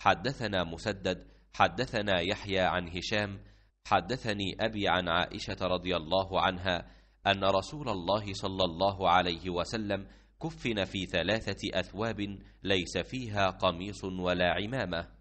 حدثنا مسدد حدثنا يحيى عن هشام حدثني أبي عن عائشة رضي الله عنها أن رسول الله صلى الله عليه وسلم كفن في ثلاثة أثواب ليس فيها قميص ولا عمامة